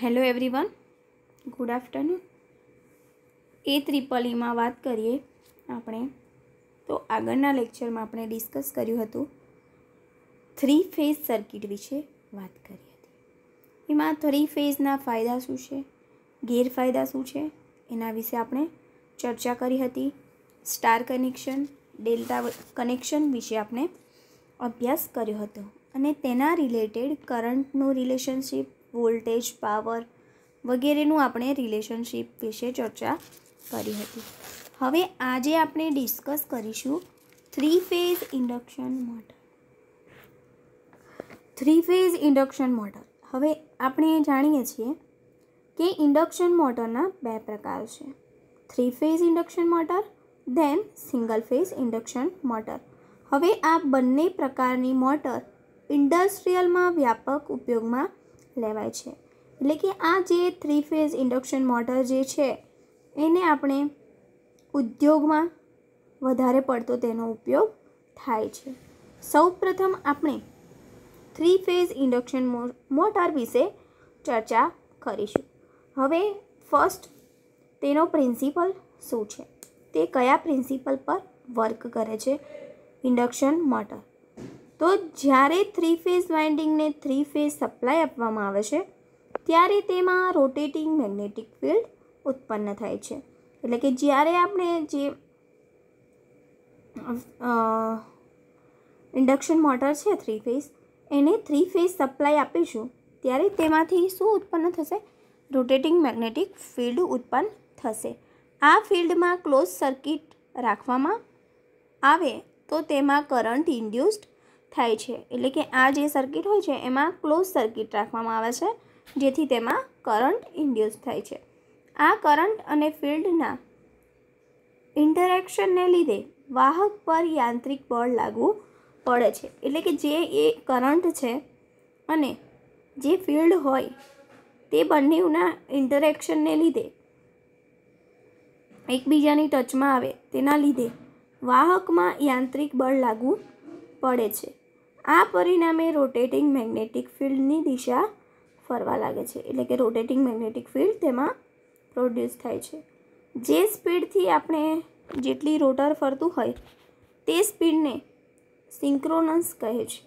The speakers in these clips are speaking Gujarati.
હેલો એવરીવન ગુડ આફ્ટરનૂન એ ત્રિપલ ત્રિપલીમાં વાત કરીએ આપણે તો આગળના લેક્ચરમાં આપણે ડિસ્કસ કર્યું હતું થ્રી ફેઝ સર્કિટ વિશે વાત કરી હતી એમાં થ્રી ફેઝના ફાયદા શું છે ગેરફાયદા શું છે એના વિશે આપણે ચર્ચા કરી હતી સ્ટાર કનેક્શન ડેલ્ટા કનેક્શન વિશે આપણે અભ્યાસ કર્યો હતો અને તેના રિલેટેડ કરંટનો રિલેશનશીપ વોલ્ટેજ પાવર વગેરેનું આપણે રિલેશનશીપ વિશે ચર્ચા કરી હતી હવે આજે આપણે ડિસ્કસ કરીશું three phase induction motor three phase induction motor હવે આપણે જાણીએ છીએ કે ઇન્ડક્શન મોટરના બે પ્રકાર છે three phase induction motor then single phase induction motor હવે આ બંને પ્રકારની મોટર ઇન્ડસ્ટ્રીયલમાં વ્યાપક ઉપયોગમાં લેવાય છે એટલે કે આ જે થ્રી ફેઝ ઇન્ડક્શન મોટર જે છે એને આપણે ઉદ્યોગમાં વધારે પડતો તેનો ઉપયોગ થાય છે સૌપ્રથમ આપણે થ્રી ફેઝ ઇન્ડક્શન મોટર વિશે ચર્ચા કરીશું હવે ફર્સ્ટ તેનો પ્રિન્સિપલ શું છે તે કયા પ્રિન્સિપલ પર વર્ક કરે છે ઇન્ડક્શન મોટર તો જ્યારે થ્રી ફેઝ વાઇન્ડિંગને થ્રી ફેઝ સપ્લાય આપવામાં આવે છે ત્યારે તેમાં રોટેટિંગ મેગ્નેટિક ફિલ્ડ ઉત્પન્ન થાય છે એટલે કે જ્યારે આપણે જે ઇન્ડક્શન મોટર છે થ્રી ફેઝ એને થ્રી ફેઝ સપ્લાય આપીશું ત્યારે તેમાંથી શું ઉત્પન્ન થશે રોટેટિંગ મેગ્નેટિક ફિલ્ડ ઉત્પન્ન થશે આ ફિલ્ડમાં ક્લોઝ સર્કિટ રાખવામાં આવે તો તેમાં કરંટ ઇન્ડ્યુસ્ડ થાય છે એટલે કે આ જે સર્કિટ હોય છે એમાં ક્લોઝ સર્કિટ રાખવામાં આવે છે જેથી તેમાં કરંટ ઇન્ડ્યુસ થાય છે આ કરંટ અને ફિલ્ડના ઇન્ટરેક્શનને લીધે વાહક પર યાંત્રિક બળ લાગવું પડે છે એટલે કે જે એ કરંટ છે અને જે ફિલ્ડ હોય તે બંનેના ઇન્ટરેક્શનને લીધે એકબીજાની ટચમાં આવે તેના લીધે વાહકમાં યાંત્રિક બળ લાગવું પડે છે આ પરિણામે રોટેટિંગ મેગ્નેટિક ફિલ્ડની દિશા ફરવા લાગે છે એટલે કે રોટેટિંગ મેગ્નેટિક ફિલ્ડ તેમાં પ્રોડ્યુસ થાય છે જે સ્પીડથી આપણે જેટલી રોટર ફરતું હોય તે સ્પીડને સિન્ક્રોનસ કહે છે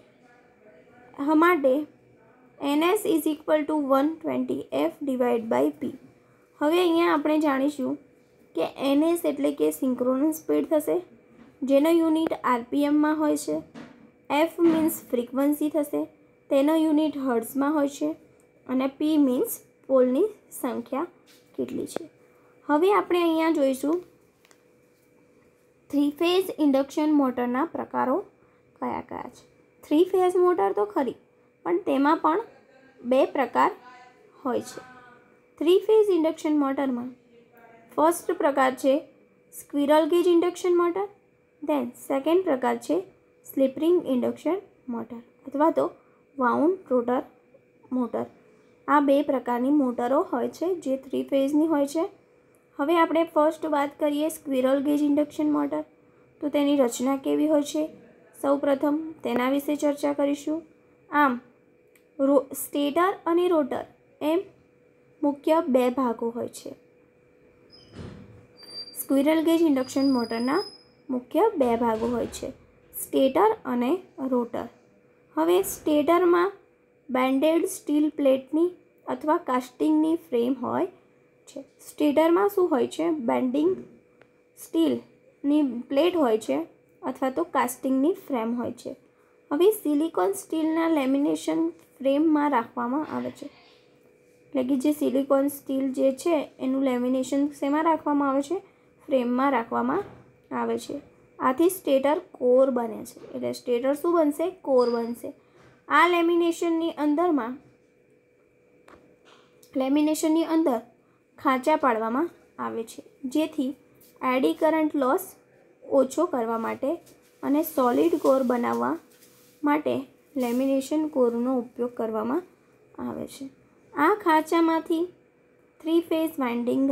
આ માટે NS is equal to one twenty F divide by P હવે અહીંયા આપણે જાણીશું કે એનએસ એટલે કે સિન્ક્રોનસ સ્પીડ થશે જેનો યુનિટ આરપીએમમાં હોય છે એફ મીન્સ ફ્રીક્વન્સી થશે તેનો યુનિટ હર્ટ્સમાં હોય છે અને પી મીન્સ પોલની સંખ્યા કેટલી છે હવે આપણે અહીંયા જોઈશું થ્રી ફેઝ ઇન્ડક્શન મોટરના પ્રકારો કયા કયા છે થ્રી ફેઝ મોટર તો ખરી પણ તેમાં પણ બે પ્રકાર હોય છે થ્રી ફેઝ ઇન્ડક્શન મોટરમાં ફર્સ્ટ પ્રકાર છે squirrel cage induction motor then second પ્રકાર છે સ્લીપરિંગ ઇન્ડક્શન મોટર અથવા તો વાઉન્ડ રોટર મોટર આ બે પ્રકારની મોટરો હોય છે જે થ્રી ફેઝની હોય છે હવે આપણે ફર્સ્ટ વાત કરીએ સ્ક્વિરલ ગેજ ઇન્ડક્શન મોટર તો તેની રચના કેવી હોય છે સૌપ્રથમ તેના વિશે ચર્ચા કરીશું આમ રો સ્ટેટર અને રોટર એમ મુખ્ય બે ભાગો હોય છે સ્ક્વિરલ ગેજ ઇન્ડક્શન મોટરના મુખ્ય બે ભાગો હોય છે સ્ટેટર અને રોટર હવે સ્ટેટરમાં બેન્ડેડ સ્ટીલ પ્લેટની અથવા કાસ્ટિંગની ફ્રેમ હોય છે સ્ટેટરમાં શું હોય છે બેન્ડિંગ સ્ટીલની પ્લેટ હોય છે અથવા તો કાસ્ટિંગની ફ્રેમ હોય છે હવે સિલિકોન સ્ટીલના લેમિનેશન ફ્રેમમાં રાખવામાં આવે છે એટલે કે જે સિલિકોન સ્ટીલ જે છે એનું લેમિનેશન શેમાં રાખવામાં આવે છે ફ્રેમમાં રાખવામાં આવે છે આથી સ્ટેટર કોર બને છે એટલે સ્ટેટર શું બનશે કોર બનશે આ લેમિનેશનની અંદરમાં લેમિનેશનની અંદર ખાંચા પાડવામાં આવે છે જેથી એડી કરંટ લોસ ઓછો કરવા માટે અને સોલિડ કોર બનાવવા માટે લેમિનેશન કોરનો ઉપયોગ કરવામાં આવે છે આ ખાંચામાંથી થ્રી ફેઝ વાઇન્ડિંગ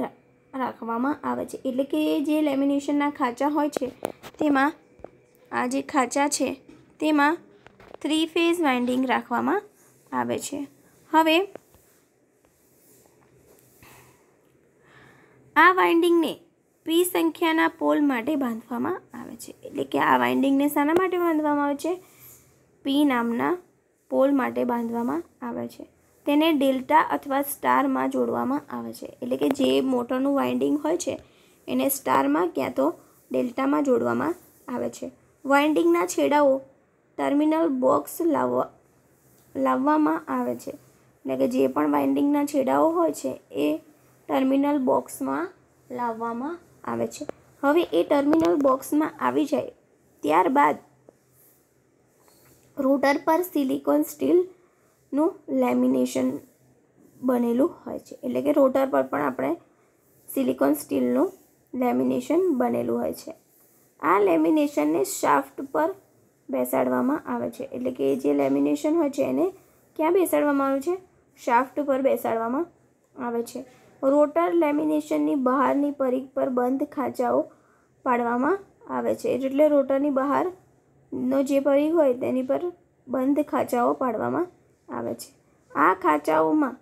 રાખવામાં આવે છે એટલે કે જે લેમિનેશનના ખાંચા હોય છે તેમાં આ જે ખાંચા છે તેમાં થ્રી ફેઝ વાઇન્ડિંગ રાખવામાં આવે છે હવે આ વાઇન્ડિંગને પી સંખ્યાના પોલ માટે બાંધવામાં આવે છે એટલે કે આ વાઇન્ડિંગને શાના માટે બાંધવામાં આવે છે પી નામના પોલ માટે બાંધવામાં આવે છે તેને ડેલ્ટા અથવા સ્ટારમાં જોડવામાં આવે છે એટલે કે જે મોટરનું વાઇન્ડિંગ હોય છે એને સ્ટારમાં ક્યાં તો ડેલ્ટામાં જોડવામાં આવે છે વાઇન્ડિંગના છેડાઓ ટર્મિનલ બોક્સ લાવવા લાવવામાં આવે છે એટલે કે જે પણ વાઇન્ડિંગના છેડાઓ હોય છે એ ટર્મિનલ બોક્સમાં લાવવામાં આવે છે હવે એ ટર્મિનલ બોક્સમાં આવી જાય ત્યારબાદ રોટર પર સિલિકોન સ્ટીલ નું લેમિનેશન બનેલું હોય છે એટલે કે રોટર પર પણ આપણે સિલિકોન સ્ટીલનું લેમિનેશન બનેલું હોય છે આ લેમિનેશનને શાફ્ટ પર બેસાડવામાં આવે છે એટલે કે જે લેમિનેશન હોય છે એને ક્યાં બેસાડવામાં આવે છે શાફ્ટ પર બેસાડવામાં આવે છે રોટર લેમિનેશનની બહારની પરિઘ પર બંધ ખાંચાઓ પાડવામાં આવે છે એટલે રોટરની બહારનો જે પરિઘ હોય તેની પર બંધ ખાંચાઓ પાડવામાં આવે છે આ ખાંચાઓમાં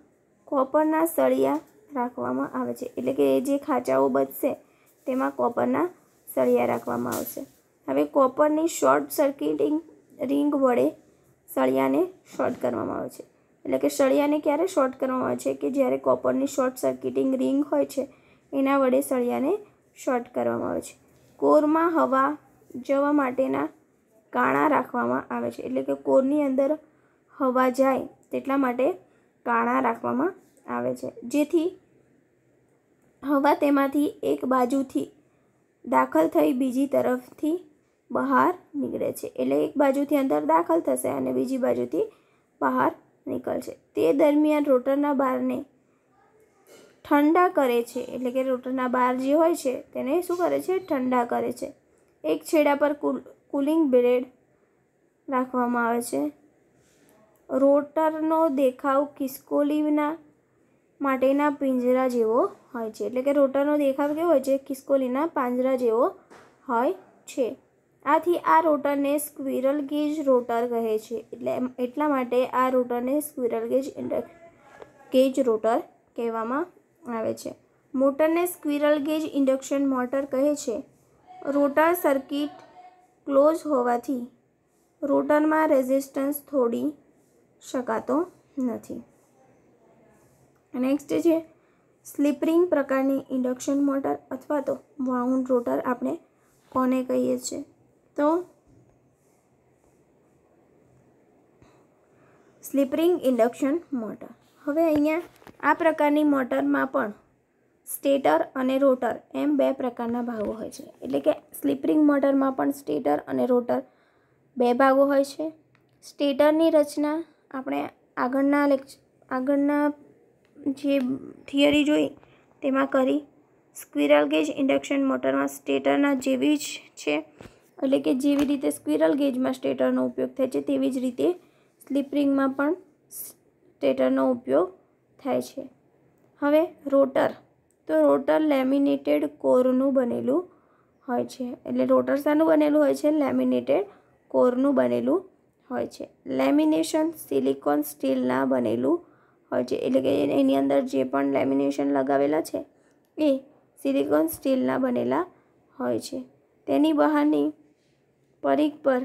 કોપરના સળિયા રાખવામાં આવે છે એટલે કે એ જે ખાંચાઓ બચશે તેમાં કોપરના સળિયા રાખવામાં આવશે હવે કોપરની શોર્ટ સર્કિટિંગ રિંગ વડે સળિયાને શોર્ટ કરવામાં આવે છે એટલે કે સળિયાને ક્યારે શોર્ટ કરવામાં આવે છે કે જ્યારે કોપરની શોર્ટ સર્કિટિંગ રિંગ હોય છે એના વડે સળિયાને શોર્ટ કરવામાં આવે છે કોરમાં હવા જવા માટેના કાણા રાખવામાં આવે છે એટલે કે કોરની અંદર હવા જાય તેટલા માટે કાણા રાખવામાં આવે છે જેથી હવા તેમાંથી એક બાજુથી દાખલ થઈ બીજી તરફથી બહાર નીકળે છે એટલે એક બાજુથી અંદર દાખલ થશે અને બીજી બાજુથી બહાર નીકળશે તે દરમિયાન રોટરના બારને ઠંડા કરે છે એટલે કે રોટરના બાર જે હોય છે તેને શું કરે છે ઠંડા કરે છે એક છેડા પર કુલ કુલિંગ બ્રેડ રાખવામાં આવે છે રોટરનો દેખાવ કિસ્કોલીના માટેના પિંજરા જેવો હોય છે એટલે કે રોટરનો દેખાવ કેવો હોય છે કિસ્કોલીના પાંજરા જેવો હોય છે આથી આ રોટરને સ્ક્વિરલ ગેજ રોટર કહે છે એટલે એટલા માટે આ રોટરને સ્ક્વિરલ ગેજ ગેજ રોટર કહેવામાં આવે છે મોટરને સ્ક્વિરલ ગેજ ઇન્ડક્શન મોટર કહે છે રોટર સર્કિટ ક્લોઝ હોવાથી રોટરમાં રેઝિસ્ટન્સ થોડી શકાતો નથી નેક્સ્ટ છે સ્લીપરિંગ પ્રકારની ઇન્ડક્શન મોટર અથવા તો વાઉન્ડ રોટર આપણે કોને કહીએ છીએ તો સ્લીપરિંગ ઇન્ડક્શન મોટર હવે અહીંયા આ પ્રકારની મોટરમાં પણ સ્ટેટર અને રોટર એમ બે પ્રકારના ભાગો હોય છે એટલે કે સ્લીપરિંગ મોટરમાં પણ સ્ટેટર અને રોટર બે ભાગો હોય છે સ્ટેટરની રચના આપણે આગળના લેક્ચ આગળના જે થિયરી જોઈ તેમાં કરી સ્ક્વિરલ ગેજ ઇન્ડક્શન મોટરમાં સ્ટેટરના જેવી જ છે એટલે કે જેવી રીતે સ્ક્વિરલ ગેજમાં સ્ટેટરનો ઉપયોગ થાય છે તેવી જ રીતે સ્લીપરિંગમાં પણ સ્ટેટરનો ઉપયોગ થાય છે હવે રોટર તો રોટર લેમિનેટેડ કોરનું બનેલું હોય છે એટલે રોટર શાનું બનેલું હોય છે લેમિનેટેડ કોરનું બનેલું હોય છે લેમિનેશન સિલિકોન સ્ટીલના બનેલું હોય છે એટલે કે એની અંદર જે પણ લેમિનેશન લગાવેલા છે એ સિલિકોન સ્ટીલના બનેલા હોય છે તેની બહારની પરીખ પર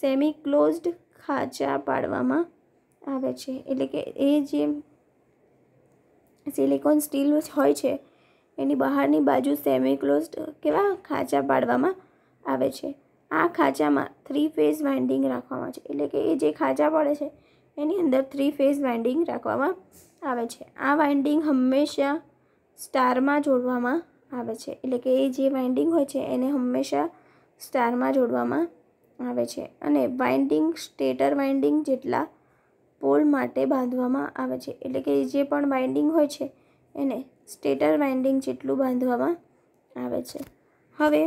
સેમી ક્લોઝડ ખાંચા પાડવામાં આવે છે એટલે કે એ જે સિલિકોન સ્ટીલ હોય છે એની બહારની બાજુ સેમી ક્લોઝડ કેવા ખાંચા પાડવામાં આવે છે આ ખાંચામાં થ્રી ફેઝ વાઇન્ડિંગ રાખવામાં છે એટલે કે એ જે ખાંચા પડે છે એની અંદર થ્રી ફેઝ વાઇન્ડિંગ રાખવામાં આવે છે આ વાઇન્ડિંગ હંમેશા સ્ટારમાં જોડવામાં આવે છે એટલે કે એ જે વાઇન્ડિંગ હોય છે એને હંમેશા સ્ટારમાં જોડવામાં આવે છે અને વાઇન્ડિંગ સ્ટેટર વાઇન્ડિંગ જેટલા પોલ માટે બાંધવામાં આવે છે એટલે કે જે પણ વાઇન્ડિંગ હોય છે એને સ્ટેટર વાઇન્ડિંગ જેટલું બાંધવામાં આવે છે હવે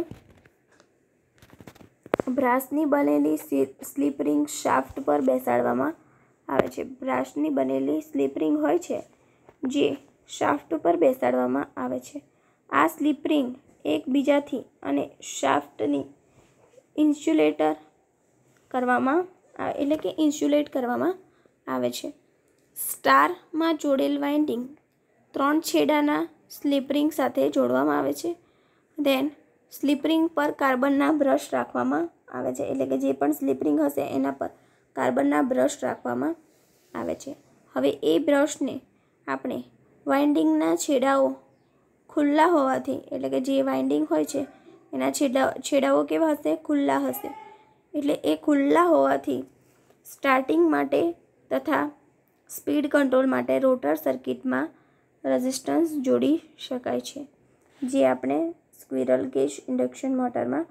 બ્રાસની બનેલી સ્લીપ રિંગ શાફ્ટ પર બેસાડવામાં આવે છે બ્રાસની બનેલી સ્લીપરિંગ હોય છે જે શાફ્ટ પર બેસાડવામાં આવે છે આ સ્લીપરિંગ એકબીજાથી અને શાફ્ટની ઇન્સ્યુલેટર કરવામાં આવે એટલે કે ઇન્સ્યુલેટ કરવામાં આવે છે સ્ટારમાં જોડેલ વાઇન્ડિંગ ત્રણ છેડાના સ્લીપરિંગ સાથે જોડવામાં આવે છે દેન સ્લીપરિંગ પર કાર્બનના બ્રશ રાખવામાં આવે છે એટલે કે જે પણ સ્લીપરિંગ હશે એના પર કાર્બનના બ્રશ રાખવામાં આવે છે હવે એ બ્રશને આપણે વાઇન્ડિંગના છેડાઓ ખુલ્લા હોવાથી એટલે કે જે વાઇન્ડિંગ હોય છે એના છેડા છેડાઓ કેવા હશે ખુલ્લા હશે એટલે એ ખુલ્લા હોવાથી સ્ટાર્ટિંગ માટે તથા સ્પીડ કંટ્રોલ માટે રોટર સર્કિટમાં રેઝિસ્ટન્સ જોડી શકાય છે જે આપણે સ્ક્વિરલ ગેજ ઇન્ડક્શન મોટરમાં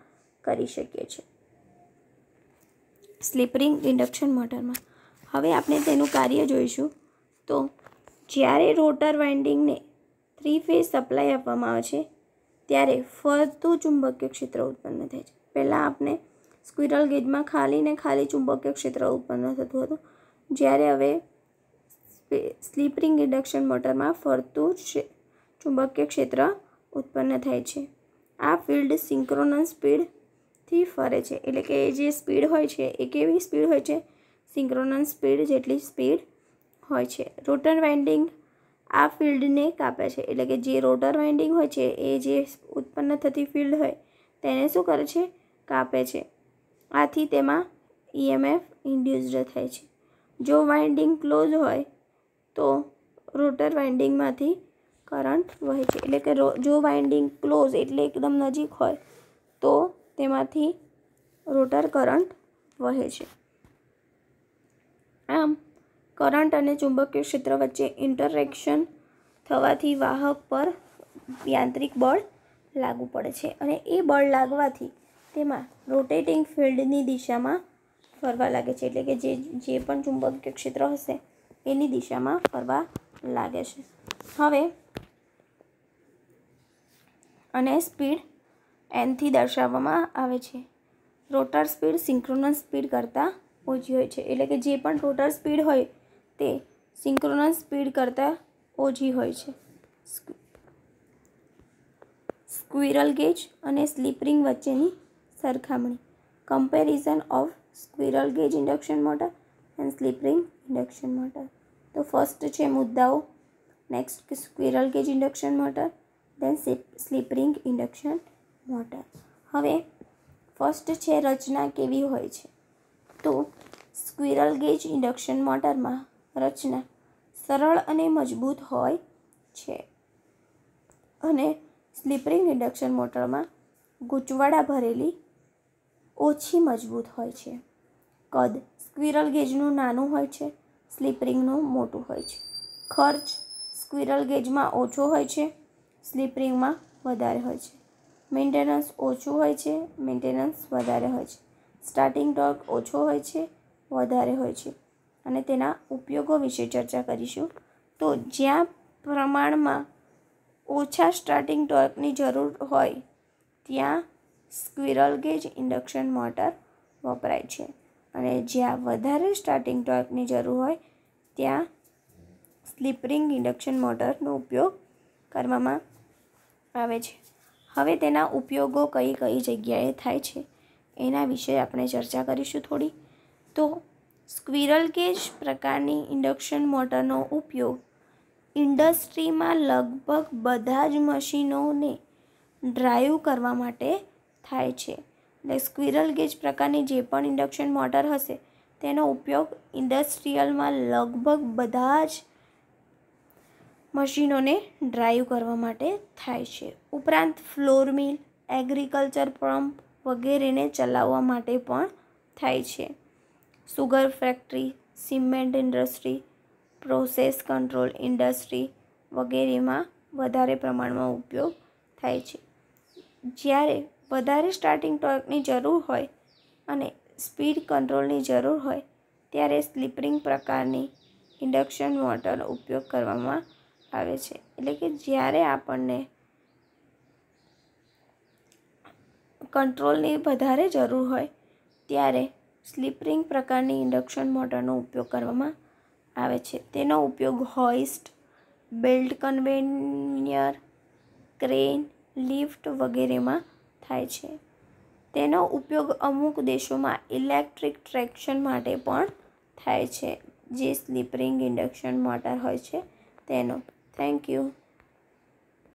કરી શકીએ છીએ સ્લીપરિંગ ઇન્ડક્શન મોટરમાં હવે આપણે તેનું કાર્ય જોઈશું તો જ્યારે રોટર વાઇન્ડિંગને થ્રી ફેઝ સપ્લાય આપવામાં આવે છે ત્યારે ફરતું ચુંબકીય ક્ષેત્ર ઉત્પન્ન થાય છે પહેલાં આપણે સ્ક્વિરલ ગેજમાં ખાલી ને ખાલી ચુંબકીય ક્ષેત્ર ઉત્પન્ન થતું હતું જ્યારે હવે સ્લીપરિંગ ઇન્ડક્શન મોટરમાં ફરતું ચુંબકીય ક્ષેત્ર ઉત્પન્ન થાય છે આ ફિલ્ડ સિંક્રોનસ સ્પીડથી ફરે છે એટલે કે જે સ્પીડ હોય છે એ કેવી સ્પીડ હોય છે સિંક્રોનસ સ્પીડ જેટલી સ્પીડ હોય છે રોટર વાઇન્ડિંગ આ ફિલ્ડને કાપે છે એટલે કે જે રોટર વાઇન્ડિંગ હોય છે એ જે ઉત્પન્ન થતી ફિલ્ડ હોય તેને શું કરે છે કાપે છે આથી તેમાં ઈએમએફ ઇન્ડ્યુઝડ થાય છે જો વાઇન્ડિંગ ક્લોઝ હોય તો રોટર વાઇન્ડિંગમાંથી કરંટ વહે છે એટલે કે જો વાઇન્ડિંગ ક્લોઝ એટલે એકદમ નજીક હોય તો તેમાંથી રોટર કરંટ વહે છે આમ કરંટ અને ચુંબકીય ક્ષેત્ર વચ્ચે ઇન્ટરેક્શન થવાથી વાહક પર યાંત્રિક બળ લાગુ પડે છે અને એ બળ લાગવાથી તેમાં રોટેટિંગ ફિલ્ડની દિશામાં ફરવા લાગે છે એટલે કે જે જે પણ ચુંબકીય ક્ષેત્ર હશે એની દિશામાં ફરવા લાગે છે હવે અને સ્પીડ એનથી દર્શાવવામાં આવે છે રોટર સ્પીડ સિંક્રોનસ સ્પીડ કરતાં ઓછી હોય છે એટલે કે જે પણ રોટર સ્પીડ હોય તે સિંક્રોનસ સ્પીડ કરતાં ઓછી હોય છે સ્ક્વિરલ ગેજ અને સ્લીપરિંગ વચ્ચેની સરખામણી comparison of squirrel cage induction motor and slip ring induction motor તો ફર્સ્ટ છે મુદ્દાઓ next squirrel cage induction motor then slip ring induction motor હવે ફર્સ્ટ છે રચના કેવી હોય છે તો સ્ક્વિરલ ગેજ ઇન્ડક્શન મોટરમાં રચના સરળ અને મજબૂત હોય છે અને સ્લીપરિંગ ઇન્ડક્શન મોટરમાં ગૂંચવાડા ભરેલી ઓછી મજબૂત હોય છે કદ સ્ક્વિરલ ગેજનું નાનું હોય છે સ્લીપરિંગનું મોટું હોય છે ખર્ચ સ્ક્વિરલ ગેજમાં ઓછો હોય છે સ્લીપરિંગમાં વધારે હોય છે મેન્ટેનન્સ ઓછું હોય છે મેન્ટેનન્સ વધારે હોય છે સ્ટાર્ટિંગ ટોર્ક ઓછો હોય છે વધારે હોય છે અને તેના ઉપયોગો વિશે ચર્ચા કરીશું તો જ્યાં પ્રમાણમાં ઓછા સ્ટાર્ટિંગ ટોર્કની જરૂર હોય ત્યાં સ્ક્વિરલ ગેજ ઇન્ડક્શન મોટર વપરાય છે અને જ્યાં વધારે સ્ટાર્ટિંગ ટોર્કની જરૂર હોય ત્યાં સ્લીપરિંગ ઇન્ડક્શન મોટરનો ઉપયોગ કરવામાં આવે છે હવે તેના ઉપયોગો કઈ કઈ જગ્યાએ થાય છે એના વિશે આપણે ચર્ચા કરીશું થોડી તો સ્ક્વિરલ કેજ પ્રકારની ઇન્ડક્શન મોટરનો ઉપયોગ ઇન્ડસ્ટ્રીમાં લગભગ બધા જ મશીનોને ડ્રાઈવ કરવા માટે થાય છે એટલે સ્ક્વિરલ ગેજ પ્રકારની જે પણ ઇન્ડક્શન મોટર હશે તેનો ઉપયોગ ઇન્ડસ્ટ્રીયલમાં લગભગ બધા જ મશીનોને ડ્રાઈવ કરવા માટે થાય છે ઉપરાંત ફ્લોર મિલ એગ્રીકલ્ચર પંપ વગેરેને ચલાવવા માટે પણ થાય છે sugar factory cement industry process control industry વગેરેમાં વધારે પ્રમાણમાં ઉપયોગ થાય છે જ્યારે વધારે સ્ટાર્ટિંગ ટોર્કની જરૂર હોય અને સ્પીડ કંટ્રોલની જરૂર હોય ત્યારે સ્લીપરિંગ પ્રકારની ઇન્ડક્શન મોટરનો ઉપયોગ કરવામાં આવે છે એટલે કે જ્યારે આપણને કંટ્રોલની વધારે જરૂર હોય ત્યારે સ્લીપરિંગ પ્રકારની ઇન્ડક્શન મોટરનો ઉપયોગ કરવામાં આવે છે તેનો ઉપયોગ hoist belt conveyor crane lift વગેરેમાં થાય છે તેનો ઉપયોગ અમુક દેશોમાં ઇલેક્ટ્રિક ટ્રેક્શન માટે પણ થાય છે જે સ્લીપરિંગ ઇન્ડક્શન મોટર હોય છે તેનો Thank you.